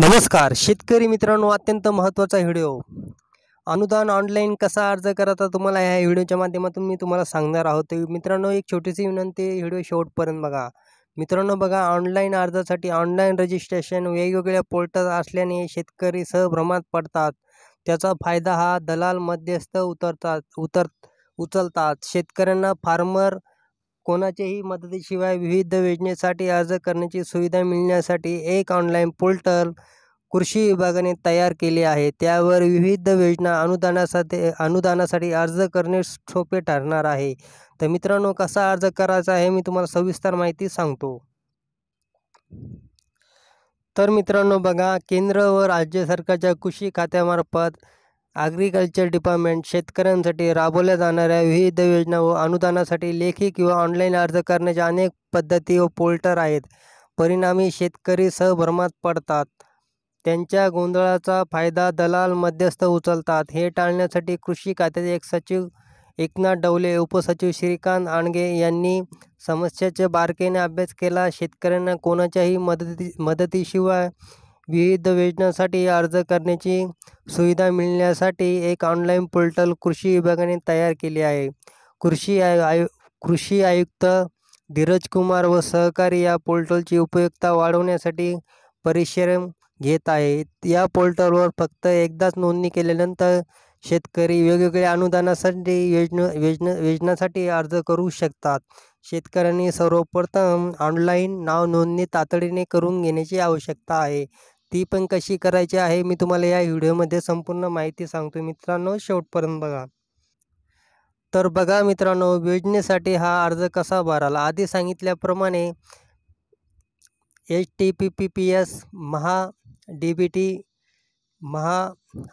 नमस्कार शेतकरी मित्रांनो अत्यंत महत्त्वाचा व्हिडिओ अनुदान ऑनलाईन कसा अर्ज करायचा तुम्हाला ह्या व्हिडिओच्या माध्यमातून मी तुम्हाला सांगणार आहोत मित्रांनो एक छोटीशी विनंती व्हिडिओ शेवटपर्यंत बघा मित्रांनो बघा ऑनलाईन अर्जासाठी ऑनलाईन रजिस्ट्रेशन वेगवेगळ्या पोर्टल असल्याने शेतकरी सहभ्रमात पडतात त्याचा फायदा हा दलाल मध्यस्थ उतरतात उतर उचलतात शेतकऱ्यांना फार्मर कोणाच्याही मदतीशिवाय विविध योजनेसाठी अर्ज करण्याची सुविधा मिळण्यासाठी एक ऑनलाईन पोर्टल कृषी विभागाने तयार केले आहे त्यावर विविध योजना अनुदानासाठी अनुदानासाठी अर्ज करणे सोपे ठरणार आहे तर मित्रांनो कसा अर्ज करायचा आहे मी तुम्हाला सविस्तर माहिती सांगतो तर मित्रांनो बघा केंद्र व राज्य सरकारच्या कृषी खात्यामार्फत ॲग्रिकल्चर डिपार्टमेंट शेतकऱ्यांसाठी राबवल्या जाणाऱ्या विविध योजना व अनुदानासाठी लेखी किंवा ऑनलाईन अर्ज करण्याच्या अनेक पद्धती व पोल्टर आहेत परिणामी शेतकरी सहभ्रमात पडतात त्यांच्या गोंधळाचा फायदा दलाल मध्यस्थ उचलतात हे टाळण्यासाठी कृषी खात्याचे एक सचिव एकनाथ डवले उपसचिव श्रीकांत आणगे यांनी समस्याचे बारकेने अभ्यास केला शेतकऱ्यांना कोणाच्याही मदती मदतीशिवाय विविध योजनांसाठी अर्ज करण्याची सुविधा मिळण्यासाठी एक ऑनलाईन पोर्टल कृषी विभागाने तयार केले आहे कृषी आय आयु कृषी आयुक्त धीरज कुमार व सहकारी या पोर्टलची उपयुक्तता वाढवण्यासाठी परिश्रम घेत आहे या पोर्टलवर फक्त एकदाच नोंदणी केल्यानंतर शेतकरी वेगवेगळ्या अनुदानासाठी योजना योजना योजनासाठी अर्ज करू शकतात शेतकऱ्यांनी सर्वप्रथम ऑनलाईन नाव नोंदणी तातडीने करून घेण्याची आवश्यकता आहे ती पण कशी करायची आहे मी तुम्हाला या व्हिडिओमध्ये संपूर्ण माहिती सांगतो मित्रांनो शेवटपर्यंत बघा तर बघा मित्रांनो योजनेसाठी हा अर्ज कसा भराला आधी सांगितल्याप्रमाणे H T P P P S Maha D B T Maha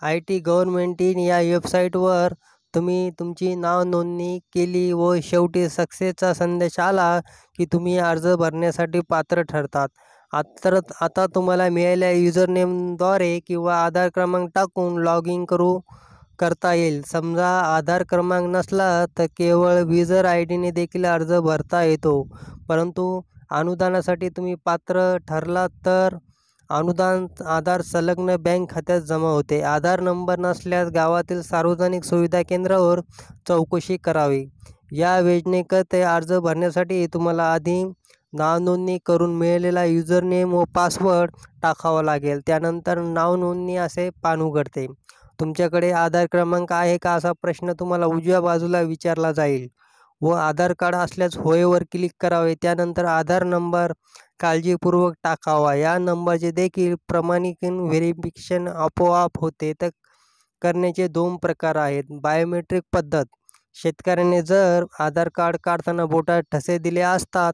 I T government in या वेबसाईटवर तुम्ही तुमची नाव नोंदणी केली व शेवटी सक्सेसचा संदेश आला की तुम्ही अर्ज भरण्यासाठी पात्र ठरतात आत्र आता तुम्हाला मिळालेल्या युजरनेमद्वारे किंवा आधार क्रमांक टाकून लॉग इन करू करता येईल समजा आधार क्रमांक नसला तर केवळ विजर आय डीने देखील अर्ज भरता येतो परंतु अनुदानासाठी तुम्ही पात्र ठरला तर अनुदान आधार संलग्न बँक खात्यात जमा होते आधार नंबर नसल्यास गावातील सार्वजनिक सुविधा केंद्रावर चौकशी करावी या योजनेकरता अर्ज भरण्यासाठी तुम्हाला आधी नावनोंदणी करून मिळालेला युजर नेम व पासवर्ड टाकावा लागेल त्यानंतर नावनोंदणी असे पान उघडते तुमच्याकडे आधार क्रमांक आहे का असा प्रश्न तुम्हाला उजव्या बाजूला विचारला जाईल व आधार कार्ड असल्यास होयवर क्लिक करावे त्यानंतर आधार नंबर काळजीपूर्वक टाकावा या नंबरचे देखील प्रमाणीकरण व्हेरिफिकेशन आपोआप होते तर करण्याचे दोन प्रकार आहेत बायोमेट्रिक पद्धत शेतकऱ्याने जर आधार कार्ड काढताना बोटात ठसे दिले असतात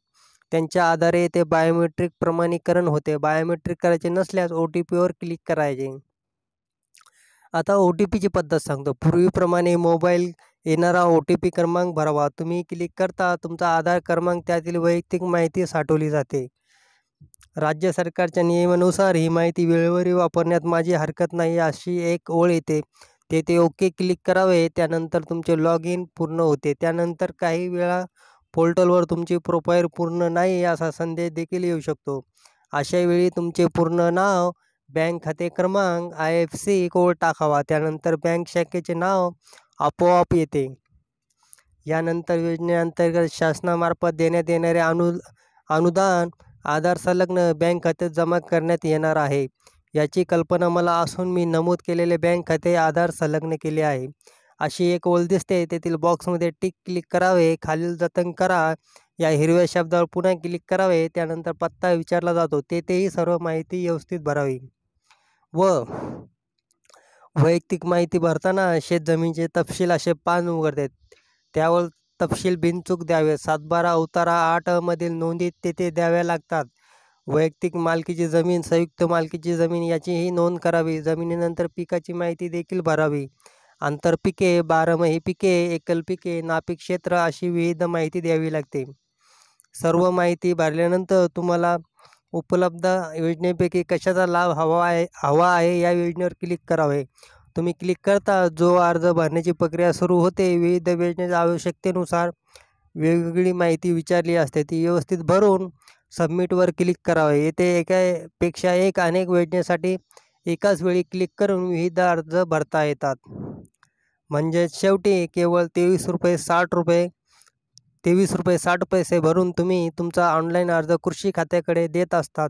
त्यांच्या आधारे ते बायोमेट्रिक प्रमाणीकरण होते बायोमेट्रिक करायचे नसल्यास ओ टी पीवर क्लिक करायचे आता ओ टी पीची पद्धत सांगतो पूर्वीप्रमाणे मोबाईल येणारा ओ टी पी क्रमांक भरावा तुम्ही क्लिक करता तुमचा आधार क्रमांक त्यातील वैयक्तिक माहिती साठवली जाते राज्य सरकारच्या नियमानुसार ही माहिती वेळोवेळी वापरण्यात माझी हरकत नाही अशी एक ओळ येते तेथे ओके क्लिक करावे त्यानंतर तुमचे लॉग इन पूर्ण होते त्यानंतर काही वेळा पोर्टलवर तुमची प्रोफाईल पूर्ण नाही असा संदेश देखील येऊ शकतो अशावेळी तुमचे पूर्ण नाव बँक खाते क्रमांक आय एफ सी कोड टाकावा त्यानंतर बँक शाखेचे नाव आपोआप येते यानंतर योजनेअंतर्गत शासनामार्फत देण्यात येणारे अनु अनुदान आधार संलग्न बँक खात्यात जमा करण्यात येणार आहे याची कल्पना मला असून मी नमूद केलेले बँक खाते आधार संलग्न केले आहे अशी एक ओल दिसते तेथील बॉक्समध्ये टिक क्लिक करावे खालील जतन करा या हिरव्या शब्दावर पुन्हा क्लिक करावे त्यानंतर पत्ता विचारला जातो तेथेही सर्व माहिती व्यवस्थित भरावी व वैयक्तिक माहिती भरताना जमीनचे तपशील असे पान उघडते त्यावर तपशील बिनचूक द्यावे सातबारा उतारा आठमधील नोंदी तेथे द्याव्या लागतात वैयक्तिक मालकीची जमीन संयुक्त मालकीची जमीन याचीही नोंद करावी जमिनीनंतर पिकाची माहिती देखील भरावी आंतरपिके बारमाही पिके एकल पिके नापिक क्षेत्र अशी विविध माहिती द्यावी लागते सर्व माहिती भरल्यानंतर तुम्हाला उपलब्ध योजनेपैकी कशाचा लाभ हवा आहे हवा आहे या योजनेवर क्लिक करावे तुम्ही क्लिक करता जो अर्ज भरण्याची प्रक्रिया सुरू होते विविध योजनेच्या आवश्यकतेनुसार वेगवेगळी माहिती विचारली असते ती व्यवस्थित भरून सबमिटवर क्लिक करावे येथे एकापेक्षा एक अनेक योजनेसाठी एकाच वेळी क्लिक करून विविध अर्ज भरता येतात म्हणजे शेवटी केवळ तेवीस रुपये साठ रुपये तेवीस रुपये साठ पैसे भरून तुम्ही तुमचा ऑनलाईन अर्ज कृषी खात्याकडे देत असतात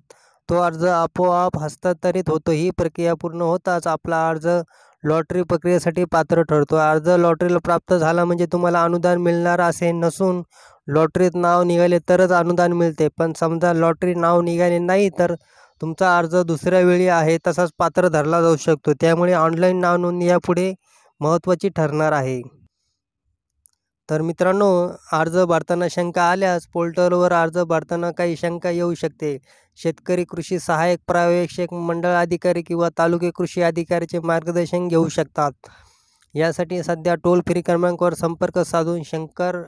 तो अर्ज आपोआप हस्तांतरित होतो ही प्रक्रिया पूर्ण होताच आपला अर्ज लॉटरी प्रक्रियेसाठी पात्र ठरतो अर्ज लॉटरीला प्राप्त झाला म्हणजे तुम्हाला अनुदान मिळणार असे नसून लॉटरीत नाव निघाले तरच अनुदान मिळते पण समजा लॉटरी नाव निघाले नाही तर तुमचा अर्ज दुसऱ्या वेळी आहे तसाच पात्र धरला जाऊ शकतो त्यामुळे ऑनलाईन नावनोंदणी यापुढे महत्त्वाची ठरणार आहे तर मित्रांनो अर्ज भरताना शंका आल्यास पोर्टलवर अर्ज भरताना काही शंका येऊ शकते शेतकरी कृषी सहाय्यक प्रावेक्षक मंडळ अधिकारी किंवा तालुके कृषी अधिकाऱ्याचे मार्गदर्शन घेऊ शकतात यासाठी सध्या टोल फ्री क्रमांकावर संपर्क साधून शंकर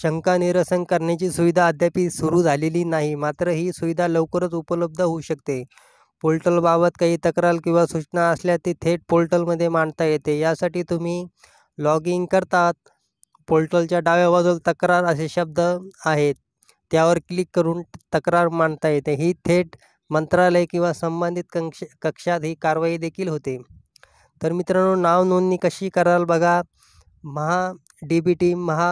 शंका निरसन करण्याची सुविधा अद्याप सुरू झालेली नाही मात्र ही सुविधा लवकरच उपलब्ध होऊ शकते पोर्टलबाबत काही तक्रार किंवा सूचना असल्या ती थेट पोर्टलमध्ये मांडता येते यासाठी तुम्ही लॉग इन करतात पोर्टलच्या डाव्या बाजूला तक्रार असे शब्द आहेत त्यावर क्लिक करून तक्रार मांडता येते ही थेट मंत्रालय किंवा संबंधित कक्ष कक्षात ही कारवाई देखील होते तर मित्रांनो नाव नोंदणी कशी कराल बघा Maha D B T Maha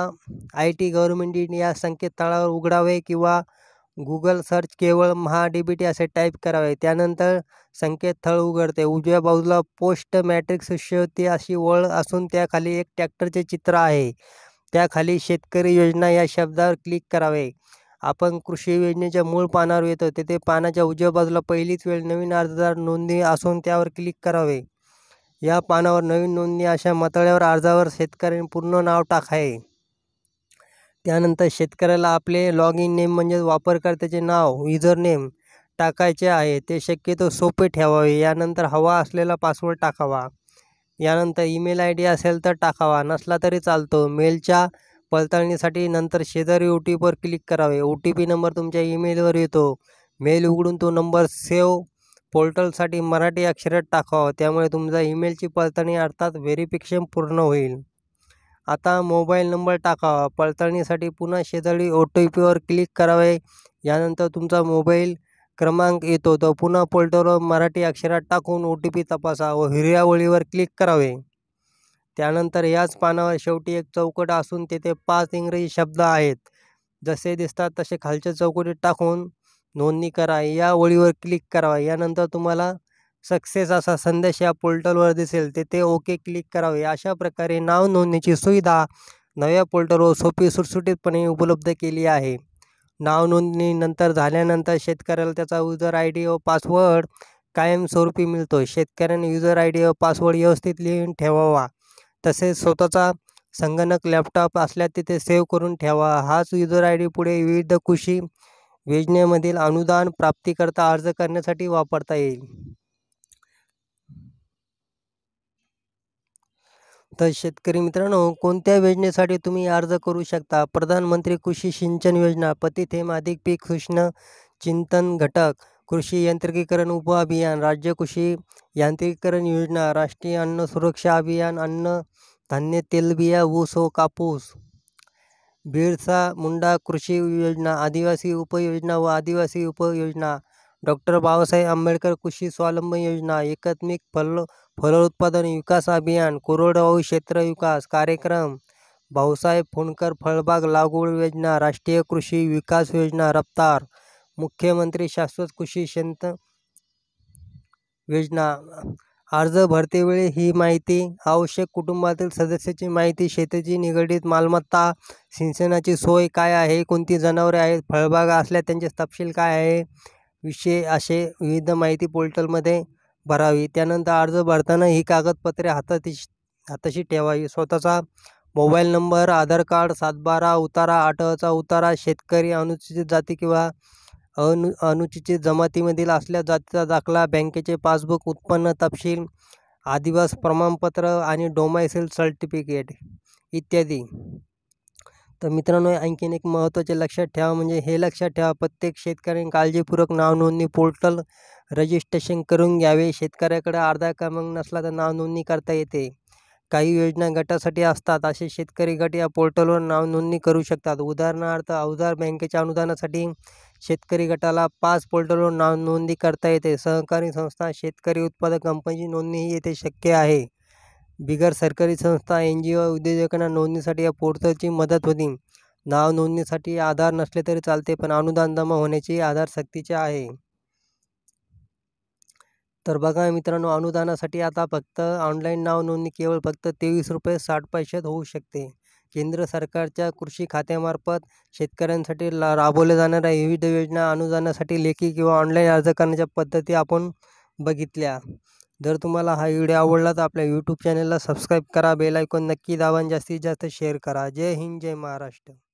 I T government या संकेतस्थळावर उघडावे किंवा गुगल सर्च केवळ महा डी बी टी असे टाईप करावे त्यानंतर संकेतस्थळ उघडते उजव्या बाजूला पोस्ट मॅट्रिक शिष्यवृत्ती अशी ओळ असून त्याखाली एक ट्रॅक्टरचे चित्र आहे त्याखाली शेतकरी योजना या शब्दावर क्लिक करावे आपण कृषी योजनेच्या मूळ पानावर येतो तेथे पानाच्या उजव्या बाजूला पहिलीच वेळ नवीन अर्जदार नोंदणी असून त्यावर क्लिक करावे या पानावर नवीन नोंदणी अशा मतळ्यावर अर्जावर शेतकऱ्याने पूर्ण नाव टाकाय त्यानंतर शेतकऱ्याला आपले लॉग इन नेम म्हणजे वापरकर्त्याचे नाव युजर नेम टाकायचे आहे ते शक्यतो सोपे ठेवावे यानंतर हवा असलेला पासवर्ड टाकावा यानंतर ईमेल आय डी असेल तर टाकावा नसला तरी चालतो मेलच्या पडताळणीसाठी नंतर शेजारी ओ टी पीवर क्लिक करावे ओ टी पी नंबर तुमच्या ईमेलवर येतो मेल उघडून तो नंबर सेव्ह पोर्टलसाठी मराठी अक्षरात टाकावं त्यामुळे तुमचा ईमेलची पडताळणी अर्थात व्हेरिफिकेशन पूर्ण होईल आता मोबाईल नंबर टाकावा पडताळणीसाठी पुन्हा शेजारी ओ टी पीवर क्लिक करावे यानंतर तुमचा मोबाईल क्रमांक येतो तो पुन्हा पोर्टलवर मराठी अक्षरात टाकून ओ टी पी तपासा व हिरव्या ओळीवर क्लिक करावे त्यानंतर याच पानावर शेवटी एक चौकट असून तेथे पाच इंग्रजी शब्द आहेत जसे दिसतात तसे खालच्या चौकटीत टाकून नोंदणी करा या ओळीवर क्लिक करावा यानंतर तुम्हाला सक्सेस असा संदेश या पोर्टलवर दिसेल तेथे ओके क्लिक करावे अशा प्रकारे नाव नोंदणीची सुविधा नव्या पोर्टलवर सोपी सुटसुटीतपणे उपलब्ध केली आहे नाव नोंदणी नंतर झाल्यानंतर शेतकऱ्याला त्याचा युजर आय डी व पासवर्ड कायमस्वरूपी मिळतो शेतकऱ्याने युजर आय डी व पासवर्ड व्यवस्थित लिहून ठेवावा तसेच स्वतःचा संगणक लॅपटॉप असल्या तिथे सेव्ह करून ठेवा हाच युजर आय डी पुढे विविध कृषी योजनेमधील अनुदान प्राप्तीकरिता अर्ज करण्यासाठी वापरता येईल तर शेतकरी मित्रांनो कोणत्या योजनेसाठी तुम्ही अर्ज करू शकता प्रधानमंत्री कृषी सिंचन योजना थेम अधिक पीक कृष्ण चिंतन घटक कृषी यांत्रिकीकरण उप अभियान राज्य कृषी यांत्रिकीकरण योजना राष्ट्रीय अन्न सुरक्षा अभियान अन्न धान्य तेलबिया ऊस व हो, कापूस बिरसा मुंडा कृषी योजना आदिवासी उपयोजना व आदिवासी उपयोजना डॉक्टर बाबासाहेब आंबेडकर कृषी स्वावलंबन योजना एकात्मिक फल फलोत्पादन विकास अभियान कोरडवाहू क्षेत्र विकास कार्यक्रम भाऊसाहेब फोंडकर फळबाग लागवड योजना राष्ट्रीय कृषी विकास योजना रफ्तार मुख्यमंत्री शाश्वत कृषी संत योजना अर्ज भरतेवेळी ही माहिती आवश्यक कुटुंबातील सदस्याची माहिती शेतीची निगडीत मालमत्ता सिंचनाची सोय काय आहे कोणती जनावरे आहेत फळबागा असल्या त्यांचे तपशील काय आहे विषय असे विविध माहिती पोर्टलमध्ये भरावी त्यानंतर अर्ज भरताना ही कागदपत्रे हाताशी हाताशी ठेवावी स्वतःचा मोबाईल नंबर आधार कार्ड सातबारा उतारा आठचा उतारा शेतकरी अनुसूचित जाती किंवा अनु अनुसूचित जमातीमधील असल्या जातीचा दाखला बँकेचे पासबुक उत्पन्न तपशील आदिवास प्रमाणपत्र आणि डोमायसेल सर्टिफिकेट इत्यादी तर मित्रांनो आणखीन एक महत्त्वाचे लक्षात ठेवा म्हणजे हे लक्षात ठेवा प्रत्येक शेतकऱ्यांनी काळजीपूर्वक नावनोंदणी पोर्टल रजिस्ट्रेशन करून घ्यावे शेतकऱ्याकडे आधार क्रमांक नसला तर नावनोंदणी करता येते काही योजना गटासाठी असतात असे शेतकरी गट या पोर्टलवर नावनोंदणी करू शकतात उदाहरणार्थ अवजार बँकेच्या अनुदानासाठी शेतकरी गटाला पाच पोर्टलवर नाव नोंदणी करता येते सहकारी संस्था शेतकरी उत्पादक कंपनीची नोंदणीही येथे शक्य आहे बिगर सरकारी संस्था एन जी ओ उद्योजकांना नोंदणीसाठी या पोर्टलची मदत होती नाव नोंदणीसाठी आधार नसले तरी चालते पण अनुदान जमा होण्याची आधार सक्तीचे आहे तर बघा मित्रांनो अनुदानासाठी आता फक्त ऑनलाईन नाव नोंदणी केवळ फक्त तेवीस रुपये साठ पैशात होऊ शकते केंद्र सरकारच्या कृषी खात्यामार्फत शेतकऱ्यांसाठी ला राबवल्या जाणाऱ्या विविध योजना अनुदानासाठी लेखी किंवा ऑनलाईन अर्ज करण्याच्या पद्धती आपण बघितल्या जर तुम्हाला हा व्हिडिओ आवडला तर आपल्या यूट्यूब चॅनलला सबस्क्राईब करा बेल नक्की दाबा आणि जास्तीत जास्त शेअर करा जय हिंद जय महाराष्ट्र